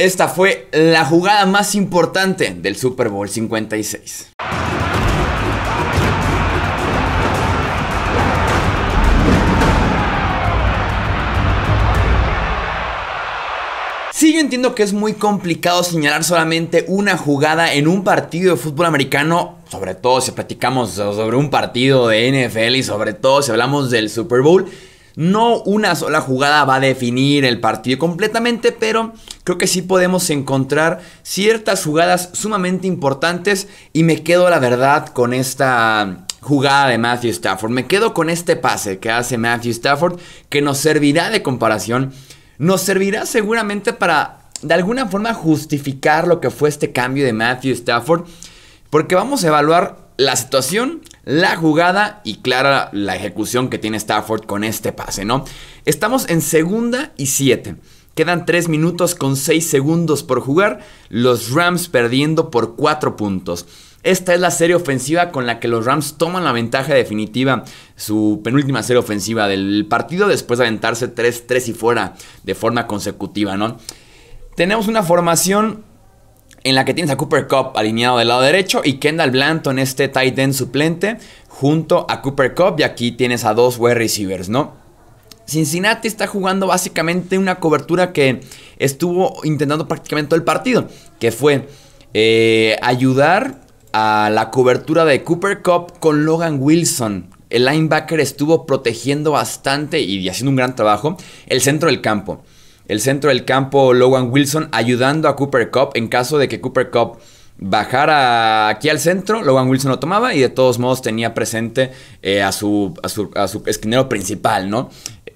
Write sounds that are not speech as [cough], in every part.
Esta fue la jugada más importante del Super Bowl 56. Sí, yo entiendo que es muy complicado señalar solamente una jugada en un partido de fútbol americano, sobre todo si platicamos sobre un partido de NFL y sobre todo si hablamos del Super Bowl. No una sola jugada va a definir el partido completamente, pero creo que sí podemos encontrar ciertas jugadas sumamente importantes y me quedo la verdad con esta jugada de Matthew Stafford. Me quedo con este pase que hace Matthew Stafford que nos servirá de comparación, nos servirá seguramente para de alguna forma justificar lo que fue este cambio de Matthew Stafford, porque vamos a evaluar la situación la jugada y clara la ejecución que tiene Stafford con este pase, ¿no? Estamos en segunda y siete. Quedan 3 minutos con 6 segundos por jugar, los Rams perdiendo por 4 puntos. Esta es la serie ofensiva con la que los Rams toman la ventaja definitiva, su penúltima serie ofensiva del partido después de aventarse 3-3 y fuera de forma consecutiva, ¿no? Tenemos una formación en la que tienes a Cooper Cup alineado del lado derecho y Kendall Blanton, este tight end suplente, junto a Cooper Cup. Y aquí tienes a dos wide receivers, ¿no? Cincinnati está jugando básicamente una cobertura que estuvo intentando prácticamente todo el partido, que fue eh, ayudar a la cobertura de Cooper Cup con Logan Wilson. El linebacker estuvo protegiendo bastante y haciendo un gran trabajo el centro del campo el centro del campo Logan Wilson ayudando a Cooper Cup en caso de que Cooper Cup bajara aquí al centro, Logan Wilson lo tomaba y de todos modos tenía presente eh, a, su, a, su, esquinero principal, ¿no?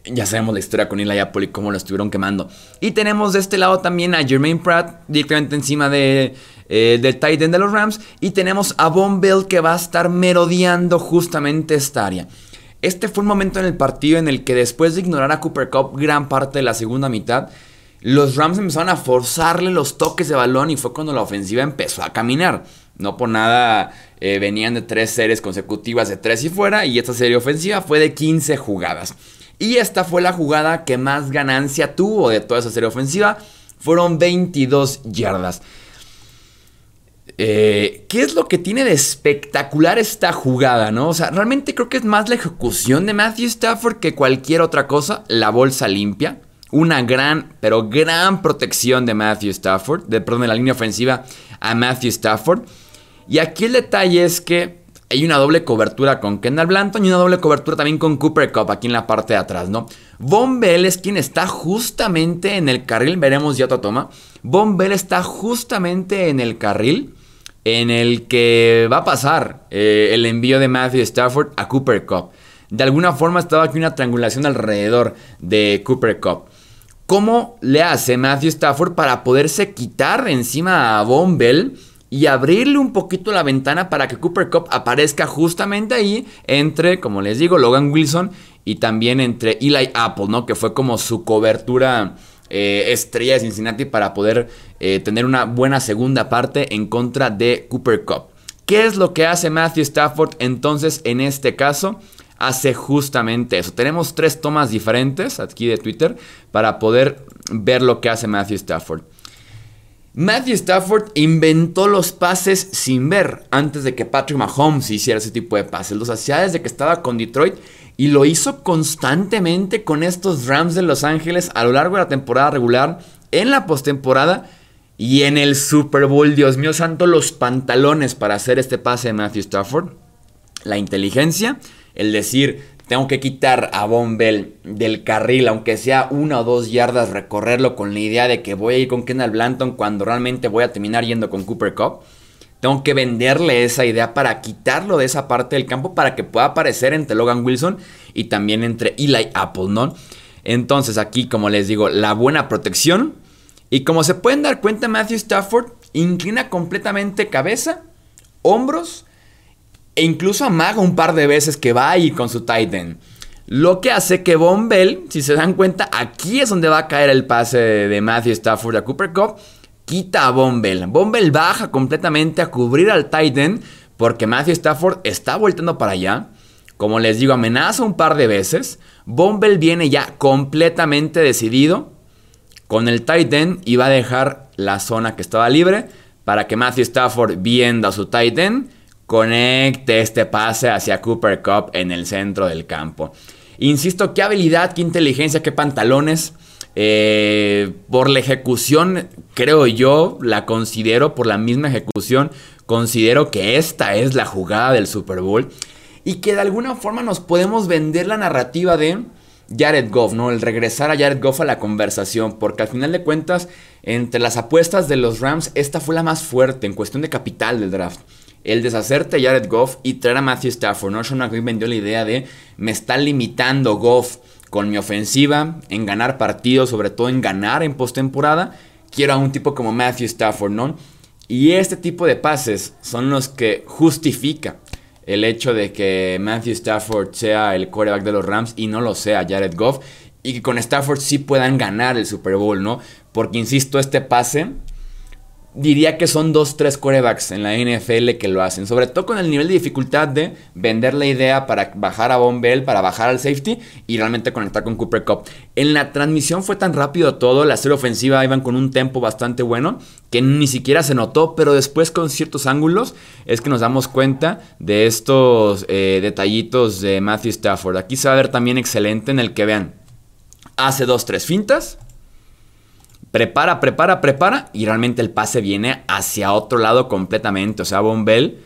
Ya sabemos la historia con Eli Apple cómo lo estuvieron quemando. Y tenemos de este lado también a Jermaine Pratt directamente encima de, eh, del Titan de los Rams. Y tenemos a Von Bell que va a estar merodeando justamente esta área. Este fue un momento en el partido en el que después de ignorar a Cooper Cup gran parte de la segunda mitad, los Rams empezaron a forzarle los toques de balón y fue cuando la ofensiva empezó a caminar. No por nada eh, venían de tres series consecutivas de tres y fuera y esta serie ofensiva fue de 15 jugadas. Y esta fue la jugada que más ganancia tuvo de toda esa serie ofensiva. Fueron 22 yardas. Eh, ¿Qué es lo que tiene de espectacular esta jugada, no? O sea, realmente creo que es más la ejecución de Matthew Stafford que cualquier otra cosa. La bolsa limpia. Una gran, pero gran protección de Matthew Stafford. De, perdón, de la línea ofensiva a Matthew Stafford. Y aquí el detalle es que hay una doble cobertura con Kendall Blanton y una doble cobertura también con Cooper Cup aquí en la parte de atrás, ¿no? Von Bell es quien está justamente en el carril. Veremos ya otra toma. Von Bell está justamente en el carril en el que va a pasar eh, el envío de Matthew Stafford a Cooper Cup. De alguna forma estaba aquí una triangulación alrededor de Cooper Cup. ¿Cómo le hace Matthew Stafford para poderse quitar encima a Bombell y abrirle un poquito la ventana para que Cooper Cup aparezca justamente ahí entre, como les digo, Logan Wilson y también entre Eli Apple, ¿no? Que fue como su cobertura eh, estrella de Cincinnati para poder eh, tener una buena segunda parte en contra de Cooper Cup. ¿Qué es lo que hace Matthew Stafford entonces en este caso? Hace justamente eso. Tenemos tres tomas diferentes aquí de Twitter para poder ver lo que hace Matthew Stafford. Matthew Stafford inventó los pases sin ver antes de que Patrick Mahomes hiciera ese tipo de pases. Los hacía desde que estaba con Detroit y lo hizo constantemente con estos Rams de Los Ángeles a lo largo de la temporada regular, en la postemporada y en el Super Bowl. Dios mío santo, los pantalones para hacer este pase de Matthew Stafford. La inteligencia, el decir, tengo que quitar a Bombell del carril, aunque sea una o dos yardas, recorrerlo con la idea de que voy a ir con Kendall Blanton cuando realmente voy a terminar yendo con Cooper Cup tengo que venderle esa idea para quitarlo de esa parte del campo para que pueda aparecer entre Logan Wilson y también entre Eli Apple, ¿no? Entonces aquí, como les digo, la buena protección. Y como se pueden dar cuenta, Matthew Stafford inclina completamente cabeza, hombros e incluso amaga un par de veces que va ahí con su Titan. Lo que hace que Von Bell, si se dan cuenta, aquí es donde va a caer el pase de Matthew Stafford a Cooper Cup quita a Bombell. Bombell baja completamente a cubrir al Titan porque Matthew Stafford está volteando para allá. Como les digo, amenaza un par de veces. Bombell viene ya completamente decidido con el Titan y va a dejar la zona que estaba libre para que Matthew Stafford, viendo a su Titan, conecte este pase hacia Cooper Cup en el centro del campo. Insisto, qué habilidad, qué inteligencia, qué pantalones eh, por la ejecución, creo yo, la considero, por la misma ejecución, considero que esta es la jugada del Super Bowl. Y que de alguna forma nos podemos vender la narrativa de Jared Goff, ¿no? El regresar a Jared Goff a la conversación. Porque al final de cuentas, entre las apuestas de los Rams, esta fue la más fuerte en cuestión de capital del draft el deshacerte de Jared Goff y traer a Matthew Stafford. ¿no? Sean McVay vendió la idea de me está limitando Goff con mi ofensiva, en ganar partidos, sobre todo en ganar en postemporada. Quiero a un tipo como Matthew Stafford, ¿no? Y este tipo de pases son los que justifica el hecho de que Matthew Stafford sea el quarterback de los Rams y no lo sea Jared Goff y que con Stafford sí puedan ganar el Super Bowl, ¿no? Porque insisto, este pase diría que son dos, tres corebacks en la NFL que lo hacen. Sobre todo con el nivel de dificultad de vender la idea para bajar a Bombell, para bajar al safety y realmente conectar con Cooper Cup. En la transmisión fue tan rápido todo, la serie ofensiva iban con un tempo bastante bueno que ni siquiera se notó, pero después con ciertos ángulos es que nos damos cuenta de estos eh, detallitos de Matthew Stafford. Aquí se va a ver también excelente en el que vean. Hace dos, tres fintas prepara, prepara, prepara y realmente el pase viene hacia otro lado completamente. O sea, Bombell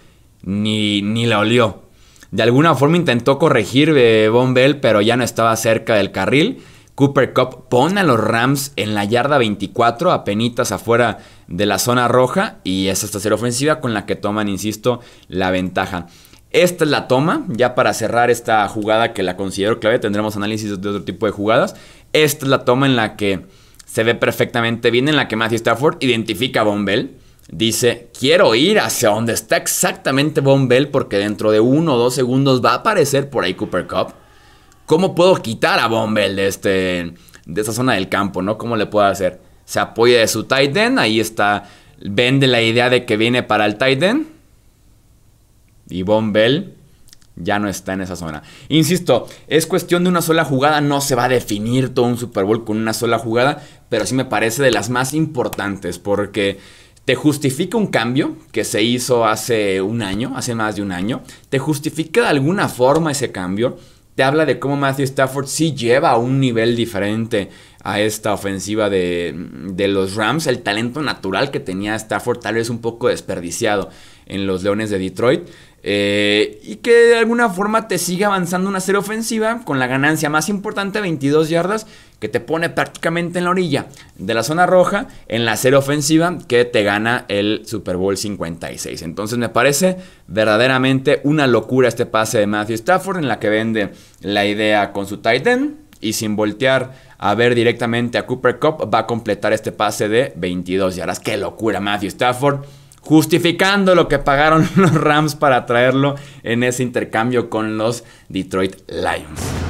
ni, ni la olió. De alguna forma intentó corregir Bombell, eh, pero ya no estaba cerca del carril. Cooper Cup pone a los Rams en la yarda 24, apenas afuera de la zona roja, y es esta ser ofensiva con la que toman, insisto, la ventaja. Esta es la toma, ya para cerrar esta jugada que la considero clave, tendremos análisis de otro tipo de jugadas. Esta es la toma en la que se ve perfectamente bien en la que Matthew Stafford identifica a Bombell. Dice, quiero ir hacia donde está exactamente Bombell porque dentro de uno o dos segundos va a aparecer por ahí Cooper Cup. ¿Cómo puedo quitar a Bombell de, este, de esa zona del campo? ¿no? ¿Cómo le puedo hacer? Se apoya de su Titan, ahí está, vende la idea de que viene para el Titan. Y Bombell ya no está en esa zona. Insisto, es cuestión de una sola jugada, no se va a definir todo un Super Bowl con una sola jugada, pero sí me parece de las más importantes porque te justifica un cambio que se hizo hace un año, hace más de un año, te justifica de alguna forma ese cambio te habla de cómo Matthew Stafford sí lleva a un nivel diferente a esta ofensiva de, los Rams. El talento natural que tenía Stafford tal vez un poco desperdiciado en los Leones de Detroit. Eh, y que de alguna forma te sigue avanzando una serie ofensiva con la ganancia más importante, 22 yardas, que te pone prácticamente en la orilla de la zona roja, en la serie ofensiva que te gana el Super Bowl 56. Entonces me parece verdaderamente una locura este pase de Matthew Stafford en la que vende la idea con su tight end y sin voltear a ver directamente a Cooper Cup va a completar este pase de 22 yardas. ¡Qué locura Matthew Stafford! justificando lo que pagaron [laughs] los Rams para traerlo en ese intercambio con los Detroit Lions.